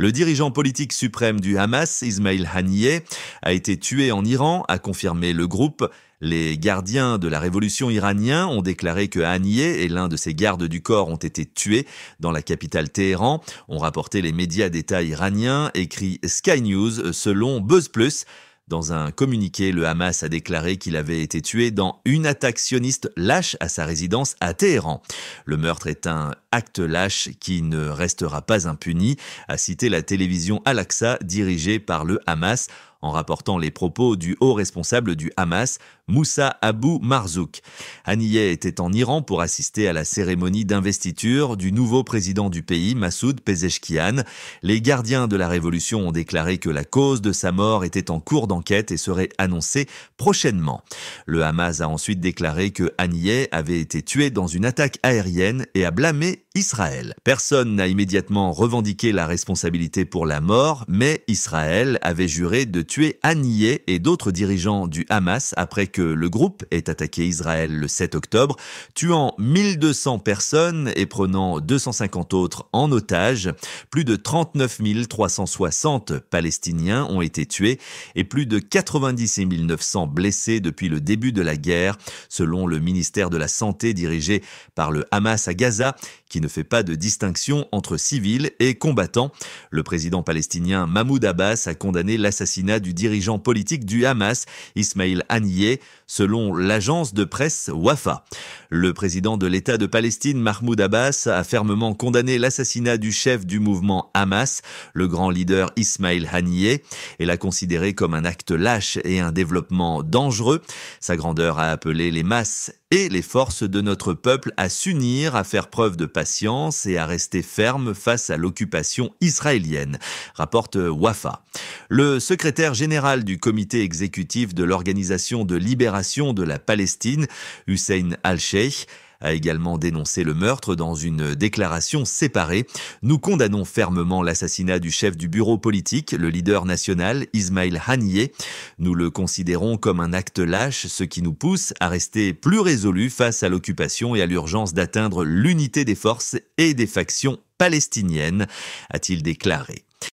Le dirigeant politique suprême du Hamas, Ismail Haniyeh, a été tué en Iran, a confirmé le groupe. Les gardiens de la révolution iranien ont déclaré que Haniyeh et l'un de ses gardes du corps ont été tués dans la capitale Téhéran, ont rapporté les médias d'État iraniens, écrit Sky News selon Buzz dans un communiqué, le Hamas a déclaré qu'il avait été tué dans une attaque sioniste lâche à sa résidence à Téhéran. Le meurtre est un acte lâche qui ne restera pas impuni, a cité la télévision Al-Aqsa dirigée par le Hamas en rapportant les propos du haut responsable du Hamas, Moussa Abou Marzouk. Aniyeh était en Iran pour assister à la cérémonie d'investiture du nouveau président du pays, Massoud Pezeshkian. Les gardiens de la révolution ont déclaré que la cause de sa mort était en cours d'enquête et serait annoncée prochainement. Le Hamas a ensuite déclaré que Aniyeh avait été tué dans une attaque aérienne et a blâmé Israël. Personne n'a immédiatement revendiqué la responsabilité pour la mort, mais Israël avait juré de tuer Annie et d'autres dirigeants du Hamas après que le groupe ait attaqué Israël le 7 octobre, tuant 1200 personnes et prenant 250 autres en otage. Plus de 39 360 Palestiniens ont été tués et plus de 97 900 blessés depuis le début de la guerre, selon le ministère de la Santé dirigé par le Hamas à Gaza, qui ne fait pas de distinction entre civils et combattants. Le président palestinien Mahmoud Abbas a condamné l'assassinat du dirigeant politique du Hamas, Ismail Haniyeh, selon l'agence de presse Wafa. Le président de l'État de Palestine, Mahmoud Abbas, a fermement condamné l'assassinat du chef du mouvement Hamas, le grand leader Ismail Haniyeh, et l'a considéré comme un acte lâche et un développement dangereux. Sa grandeur a appelé les masses et les forces de notre peuple à s'unir, à faire preuve de patience et à rester ferme face à l'occupation israélienne, rapporte Wafa. Le secrétaire général du comité exécutif de l'Organisation de libération de la Palestine, Hussein Al-Sheikh, a également dénoncé le meurtre dans une déclaration séparée. Nous condamnons fermement l'assassinat du chef du bureau politique, le leader national Ismail Haniyeh. Nous le considérons comme un acte lâche, ce qui nous pousse à rester plus résolus face à l'occupation et à l'urgence d'atteindre l'unité des forces et des factions palestiniennes, a-t-il déclaré.